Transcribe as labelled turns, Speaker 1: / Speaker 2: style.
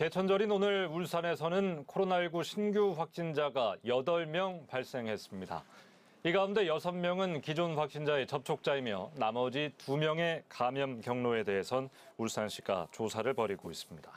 Speaker 1: 개천절인 오늘 울산에서는 코로나19 신규 확진자가 8명 발생했습니다. 이 가운데 6명은 기존 확진자의 접촉자이며 나머지 2명의 감염 경로에 대해선 울산시가 조사를 벌이고 있습니다.